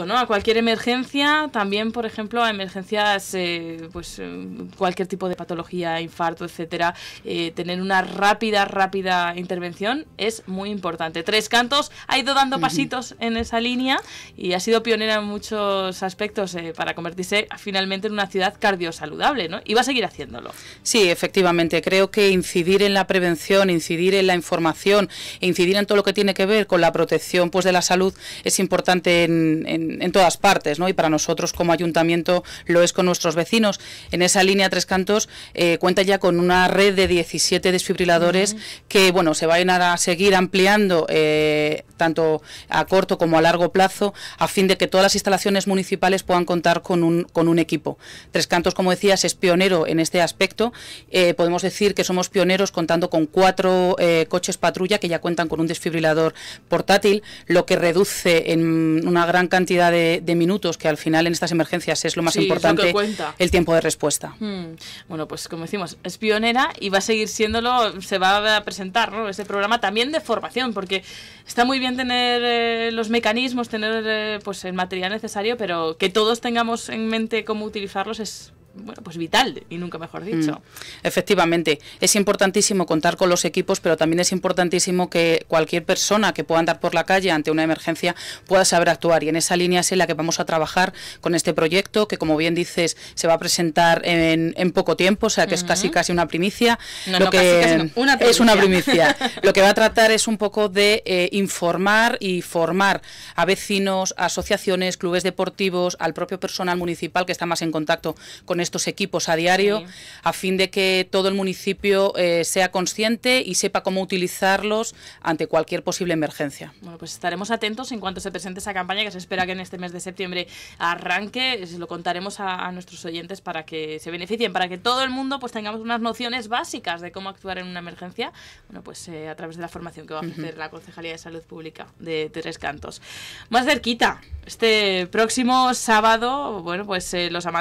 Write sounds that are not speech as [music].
A cualquier emergencia, también, por ejemplo, a emergencias, eh, pues eh, cualquier tipo de patología, infarto, etcétera, eh, tener una rápida, rápida intervención es muy importante. Tres Cantos ha ido dando pasitos en esa línea y ha sido pionera en muchos aspectos para convertirse finalmente en una ciudad cardiosaludable, ¿no? Y va a seguir haciéndolo. Sí, efectivamente. Creo que incidir en la prevención, incidir en la información, e incidir en todo lo que tiene que ver con la protección pues, de la salud es importante en en, todas partes, ¿no? Y para nosotros como ayuntamiento lo es con nuestros vecinos. En esa línea Tres Cantos eh, cuenta ya con una red de 17 desfibriladores que, bueno, se van a seguir ampliando eh, tanto a corto como a largo plazo a fin de que todas las instalaciones municipales puedan contar con un, con un equipo. Tres Cantos, como decías, es pionero en este aspecto. Eh, podemos decir que somos pioneros contando con cuatro coches patrulla que ya cuentan con un desfibrilador portátil, lo que reduce en una gran cantidad de, minutos, que al final en estas emergencias es lo más importante, el tiempo de respuesta. Hmm. Bueno, pues como decimos, es pionera y va a seguir siéndolo, se va a presentar ¿no? ese programa también de formación, porque está muy bien tener eh, los mecanismos, tener eh, pues el material necesario, pero que todos tengamos en mente cómo utilizarlos es bueno, pues vital y nunca mejor dicho. Mm, efectivamente, es importantísimo contar con los equipos, pero también es importantísimo que cualquier persona que pueda andar por la calle ante una emergencia pueda saber actuar y en esa línea es en la que vamos a trabajar con este proyecto que como bien dices se va a presentar en, poco tiempo, o sea que es casi casi una primicia. Lo que es una primicia. [laughs] Lo que va a tratar es un poco de eh, informar y formar a vecinos, asociaciones, clubes deportivos, al propio personal municipal que está más en contacto con estos equipos a diario a fin de que todo el municipio eh, sea consciente y sepa cómo utilizarlos ante cualquier posible emergencia. Bueno, pues estaremos atentos en cuanto se presente esa campaña que se espera que en este mes de septiembre arranque. Lo contaremos a, nuestros oyentes para que se beneficien, para que todo el mundo pues tengamos unas nociones básicas de cómo actuar en una emergencia, bueno, pues eh, a través de la formación que va a ofrecer la Concejalía de Salud Pública de Tres Cantos. Más cerquita, este próximo sábado, bueno, pues eh, los amantes